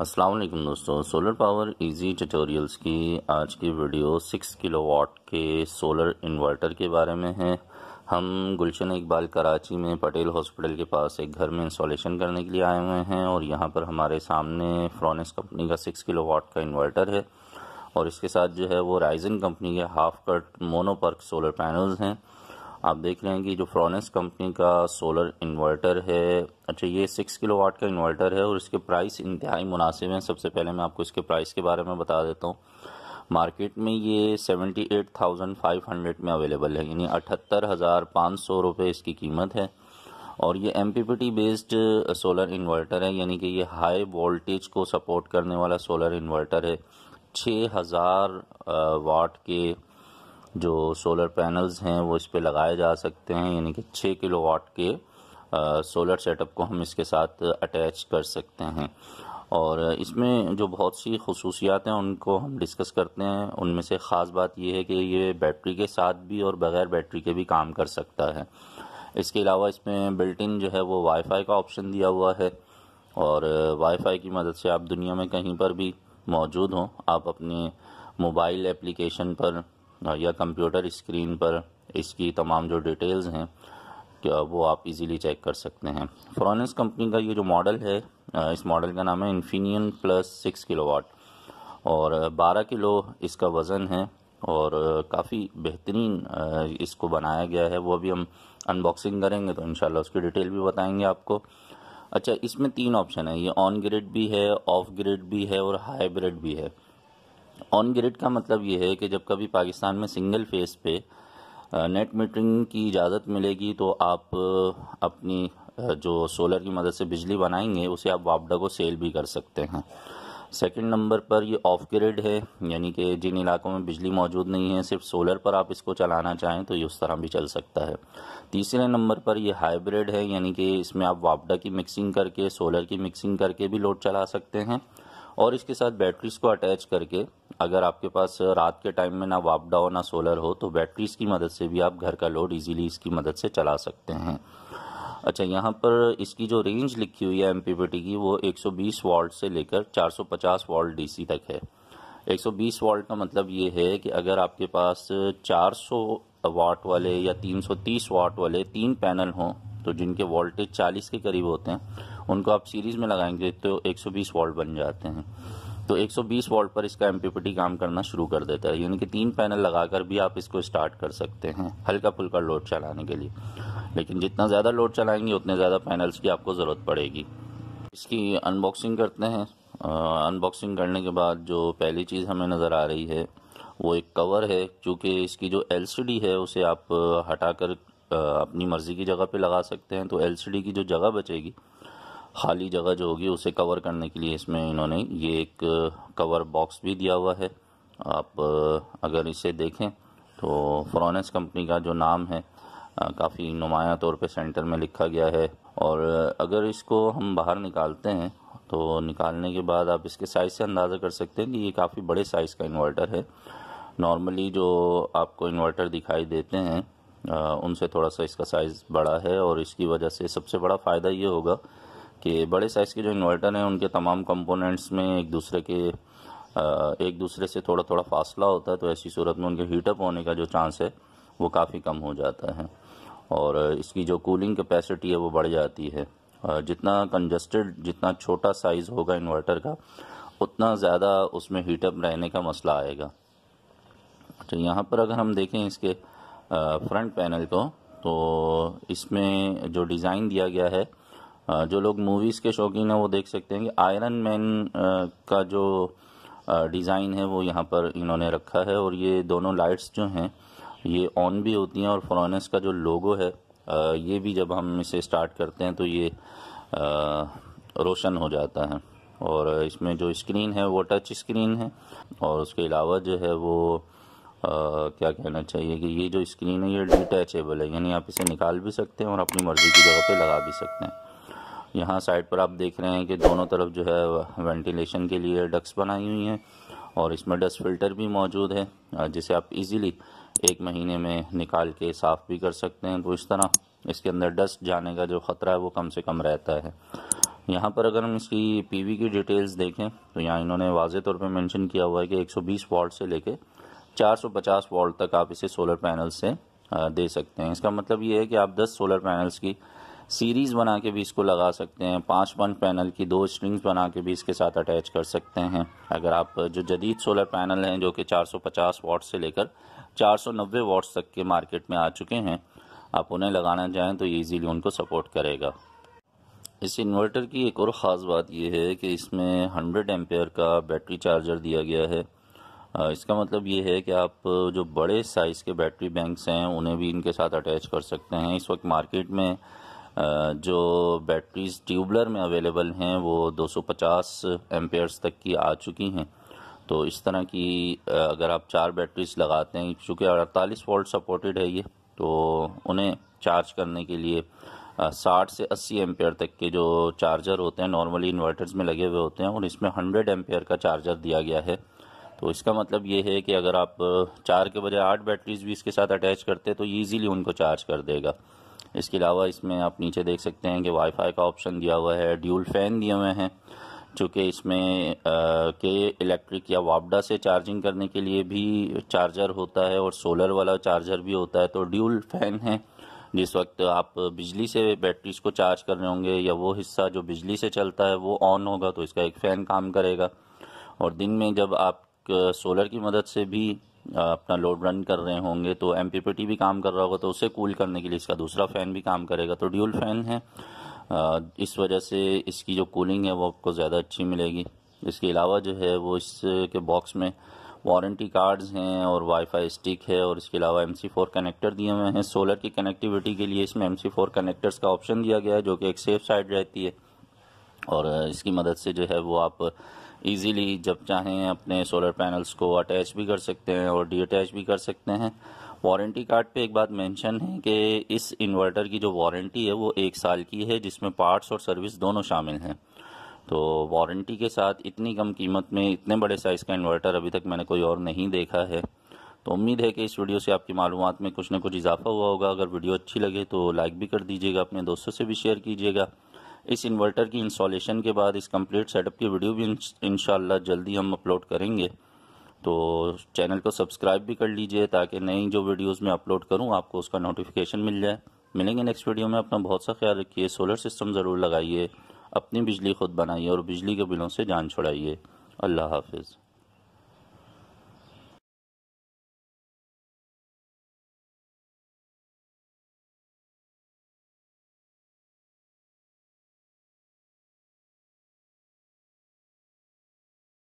अस्सलाम वालेकुम दोस्तों सोलर पावर इजी ट्यूटोरियल्स की आज की वीडियो 6 किलोवाट के सोलर इन्वर्टर के बारे में है हम गुलशन इकबाल कराची में पटेल हॉस्पिटल के पास एक घर में इंस्टॉलेशन करने के लिए आए हुए हैं और यहाँ पर हमारे सामने फ्रॉनिस कंपनी का 6 किलोवाट का इन्वर्टर है और इसके साथ जो है वो राइजन कंपनी के half cut mono perc solar panels हैं आप देख रहे हैं कि जो फ्रॉनेस कंपनी का सोलर इन्वर्टर है अच्छा ये सिक्स किलो वाट का इन्वर्टर है और इसके प्राइस इंतहाई मुनासिब हैं सबसे पहले मैं आपको इसके प्राइस के बारे में बता देता हूँ मार्केट में ये seventy eight thousand five hundred में अवेलेबल है यानी अठहत्तर हज़ार पाँच सौ रुपये इसकी कीमत है और ये एम बेस्ड सोलर इन्वर्टर है यानी कि ये हाई वोल्टेज को सपोर्ट करने वाला सोलर इन्वर्टर है छः हज़ार वाट के जो सोलर पैनल्स हैं वो इस पर लगाए जा सकते हैं यानी कि छः किलो वाट के सोलर सेटअप को हम इसके साथ अटैच कर सकते हैं और इसमें जो बहुत सी खसूसियात हैं उनको हम डिस्कस करते हैं उनमें से ख़ास बात यह है कि ये बैटरी के साथ भी और बग़ैर बैटरी के भी काम कर सकता है इसके अलावा इसमें बिल्ट इन जो है वो वाईफाई का ऑप्शन दिया हुआ है और वाईफाई की मदद से आप दुनिया में कहीं पर भी मौजूद हों आप अपने मोबाइल एप्लीकेशन पर या कंप्यूटर स्क्रीन पर इसकी तमाम जो डिटेल्स हैं वो आप इजीली चेक कर सकते हैं फ्रॉनस कंपनी का ये जो मॉडल है इस मॉडल का नाम है Infinion plus six kilowatt और बारह किलो इसका वज़न है और काफ़ी बेहतरीन इसको बनाया गया है वो अभी हम अनबॉक्सिंग करेंगे तो इन उसकी डिटेल भी बताएंगे आपको अच्छा इसमें तीन ऑप्शन है ये ऑन ग्रिड भी है ऑफ ग्रिड भी है और हाइब्रिड भी है ऑन ग्रिड का मतलब ये है कि जब कभी पाकिस्तान में सिंगल फेस पे नेट मीटरिंग की इजाज़त मिलेगी तो आप अपनी जो सोलर की मदद से बिजली बनाएंगे उसे आप वापडा को सेल भी कर सकते हैं सेकंड नंबर पर ये ऑफ ग्रिड है यानी कि जिन इलाकों में बिजली मौजूद नहीं है सिर्फ सोलर पर आप इसको चलाना चाहें तो ये उस तरह भी चल सकता है तीसरे नंबर पर ये हाइब्रिड है यानी कि इसमें आप वापडा की मिक्सिंग करके सोलर की मिक्सिंग करके भी लोड चला सकते हैं और इसके साथ बैटरीज को अटैच करके अगर आपके पास रात के टाइम में ना वापडाओ ना सोलर हो तो बैटरीज की मदद से भी आप घर का लोड इजीली इसकी मदद से चला सकते हैं अच्छा यहाँ पर इसकी जो रेंज लिखी हुई है एम की वो 120 वॉल्ट से लेकर 450 वॉल्ट डीसी तक है 120 वॉल्ट का मतलब ये है कि अगर आपके पास 400 वाट वाले या 330 वाट वाले तीन पैनल हों तो जिनके वोल्टेज 40 के करीब होते हैं उनको आप सीरीज में लगाएंगे तो 120 वोल्ट बन जाते हैं तो 120 वोल्ट पर इसका एमपीपीटी काम करना शुरू कर देता है यानी कि तीन पैनल लगाकर भी आप इसको स्टार्ट कर सकते हैं हल्का फुल्का लोड चलाने के लिए लेकिन जितना ज़्यादा लोड चलाएंगे उतने ज़्यादा पैनल्स की आपको ज़रूरत पड़ेगी इसकी अनबॉक्सिंग करते हैं अनबॉक्सिंग करने के बाद जो पहली चीज़ हमें नज़र आ रही है वो एक कवर है क्योंकि इसकी जो एल है उसे आप हटाकर अपनी मर्ज़ी की जगह पे लगा सकते हैं तो एल की जो जगह बचेगी खाली जगह जो होगी उसे कवर करने के लिए इसमें इन्होंने ये एक कवर बॉक्स भी दिया हुआ है आप अगर इसे देखें तो फ्रॉनेस कंपनी का जो नाम है काफ़ी नुमाया तौर पे सेंटर में लिखा गया है और अगर इसको हम बाहर निकालते हैं तो निकालने के बाद आप इसके साइज़ से अंदाज़ा कर सकते हैं कि ये काफ़ी बड़े साइज़ का इन्वर्टर है नॉर्मली जो आपको इन्वर्टर दिखाई देते हैं उनसे थोड़ा सा इसका साइज़ बड़ा है और इसकी वजह से सबसे बड़ा फ़ायदा ये होगा कि बड़े साइज़ के जो इन्वर्टर हैं उनके तमाम कंपोनेंट्स में एक दूसरे के एक दूसरे से थोड़ा थोड़ा फासला होता है तो ऐसी सूरत में उनके हीटअप होने का जो चांस है वो काफ़ी कम हो जाता है और इसकी जो कूलिंग कैपेसिटी है वो बढ़ जाती है जितना कंजस्टेड जितना छोटा साइज़ होगा इन्वर्टर का उतना ज़्यादा उसमें हीटअप रहने का मसला आएगा अच्छा यहाँ पर अगर हम देखें इसके फ्रंट पैनल को तो इसमें जो डिज़ाइन दिया गया है जो लोग मूवीज़ के शौकीन हैं वो देख सकते हैं कि आयरन मैन का जो डिज़ाइन है वो यहाँ पर इन्होंने रखा है और ये दोनों लाइट्स जो हैं ये ऑन भी होती हैं और फ्रोनेस का जो लोगो है ये भी जब हम इसे स्टार्ट करते हैं तो ये रोशन हो जाता है और इसमें जो स्क्रीन है वो टच स्क्रीन है और उसके अलावा जो है वो आ, क्या कहना चाहिए कि ये जो स्क्रीन है ये डिटैचेबल है यानी आप इसे निकाल भी सकते हैं और अपनी मर्ज़ी की जगह पे लगा भी सकते हैं यहाँ साइड पर आप देख रहे हैं कि दोनों तरफ जो है वेंटिलेशन के लिए डक्स बनाई हुई हैं और इसमें डस्ट फिल्टर भी मौजूद है जिसे आप इजीली एक महीने में निकाल के साफ़ भी कर सकते हैं तो इस तरह इसके अंदर डस्ट जाने का जो ख़तरा है वो कम से कम रहता है यहाँ पर अगर हम इसकी पीवी की डिटेल्स देखें तो यहाँ इन्होंने वाज तौर पर मेंशन किया हुआ है कि 120 वॉल्ट से लेके 450 वॉल्ट तक आप इसे सोलर पैनल से दे सकते हैं इसका मतलब ये है कि आप दस सोलर पैनल्स की सीरीज़ बना के भी इसको लगा सकते हैं पाँच पंच पैनल की दो स्ट्रिंग्स बना के भी इसके साथ अटैच कर सकते हैं अगर आप जो जदीद सोलर पैनल हैं जो कि 450 वाट से लेकर 490 वाट तक के मार्केट में आ चुके हैं आप उन्हें लगाना चाहें तो ईज़िली उनको सपोर्ट करेगा इस इन्वर्टर की एक और ख़ास बात यह है कि इसमें हंड्रेड एम्पेयर का बैटरी चार्जर दिया गया है इसका मतलब ये है कि आप जो बड़े साइज़ के बैटरी बैंक्स हैं उन्हें भी इनके साथ अटैच कर सकते हैं इस वक्त मार्केट में जो बैटरीज ट्यूबलर में अवेलेबल हैं वो 250 पचास तक की आ चुकी हैं तो इस तरह की अगर आप चार बैटरीज लगाते हैं चूँकि अड़तालीस वोल्ट सपोर्टेड है ये तो उन्हें चार्ज करने के लिए साठ से अस्सी एम्पेयर तक के जो चार्जर होते हैं नॉर्मली इन्वर्टर्स में लगे हुए होते हैं और इसमें हंड्रेड एम्पेयर का चार्जर दिया गया है तो इसका मतलब ये है कि अगर आप चार के बजाय आठ बैटरीज भी इसके साथ अटैच करते हैं तो ईजीली उनको चार्ज कर देगा इसके अलावा इसमें आप नीचे देख सकते हैं कि वाईफाई का ऑप्शन दिया हुआ है ड्यूल फ़ैन दिए हुए हैं चूँकि इसमें के इलेक्ट्रिक या वापडा से चार्जिंग करने के लिए भी चार्जर होता है और सोलर वाला चार्जर भी होता है तो ड्यूल फ़ैन है जिस वक्त आप बिजली से बैटरीज को चार्ज कर रहे होंगे या वो हिस्सा जो बिजली से चलता है वो ऑन होगा तो इसका एक फ़ैन काम करेगा और दिन में जब आप सोलर की मदद से भी अपना लोड रन कर रहे होंगे तो एम भी काम कर रहा होगा तो उसे कूल करने के लिए इसका दूसरा फ़ैन भी काम करेगा तो ड्यूल फ़ैन है इस वजह से इसकी जो कूलिंग है वो आपको ज़्यादा अच्छी मिलेगी इसके अलावा जो है वो इसके बॉक्स में वारंटी कार्ड्स हैं और वाईफाई स्टिक है और इसके अलावा एम कनेक्टर दिए हुए हैं सोलर की कनेक्टिविटी के लिए इसमें एम कनेक्टर्स का ऑप्शन दिया गया है जो कि एक सेफ साइड रहती है और इसकी मदद से जो है वो आप इजीली जब चाहें अपने सोलर पैनल्स को अटैच भी कर सकते हैं और डीअटैच भी कर सकते हैं वारंटी कार्ड पे एक बात मेंशन है कि इस इन्वर्टर की जो वारंटी है वो एक साल की है जिसमें पार्ट्स और सर्विस दोनों शामिल हैं तो वारंटी के साथ इतनी कम कीमत में इतने बड़े साइज़ का इन्वर्टर अभी तक मैंने कोई और नहीं देखा है तो उम्मीद है कि इस वीडियो से आपकी मालूम में कुछ ना कुछ इजाफा हुआ होगा अगर वीडियो अच्छी लगे तो लाइक भी कर दीजिएगा अपने दोस्तों से भी शेयर कीजिएगा इस इन्वर्टर की इंस्टॉलेशन के बाद इस कंप्लीट सेटअप की वीडियो भी इन जल्दी हम अपलोड करेंगे तो चैनल को सब्सक्राइब भी कर लीजिए ताकि नई जो वीडियोस मैं अपलोड करूं आपको उसका नोटिफिकेशन मिल जाए मिलेंगे नेक्स्ट वीडियो में अपना बहुत सा ख्याल रखिए सोलर सिस्टम ज़रूर लगाइए अपनी बिजली खुद बनाइए और बिजली के बिलों से जान छुड़ाइए अल्लाह हाफिज़